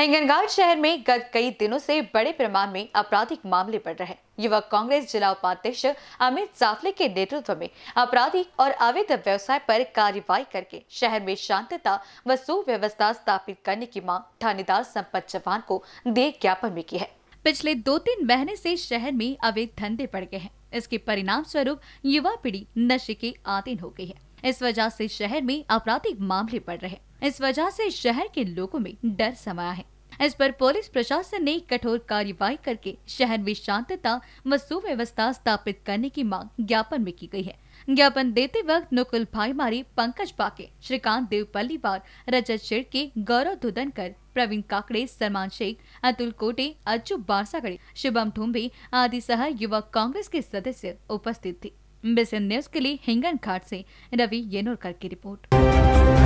हिंगनगांव शहर में गत कई दिनों से बड़े पैमाने में आपराधिक मामले बढ़ रहे युवक कांग्रेस जिला उपाध्यक्ष अमित साफले के नेतृत्व में आपराधिक और अवैध व्यवसाय पर कार्रवाई करके शहर में शांतता व सुव्यवस्था स्थापित करने की मांग थानेदार संपत चौहान को दे ज्ञापन में की है पिछले दो तीन महीने से शहर में अवैध धंधे बढ़ गए हैं इसके परिणाम स्वरूप युवा पीढ़ी नशे के आधीन हो गई है इस वजह से शहर में आपराधिक मामले बढ़ रहे हैं इस वजह से शहर के लोगों में डर समाया है इस पर पुलिस प्रशासन ने कठोर कार्यवाही करके शहर में शांतता व सुव्यवस्था स्थापित करने की मांग ज्ञापन में की गई है ज्ञापन देते वक्त नुकुल भाईमारी पंकज बाके श्रीकांत देव पल्लीवार रजत शिड़के गौरव धुदनकर प्रवीण काकड़े सलमान शेख अतुल कोटे अज्जू बारसागढ़ शुभम ठुम्बे आदि सह युवा कांग्रेस के सदस्य उपस्थित थे बिसन न्यूज के लिए हिंगन घाट से रवि येनोरकर की रिपोर्ट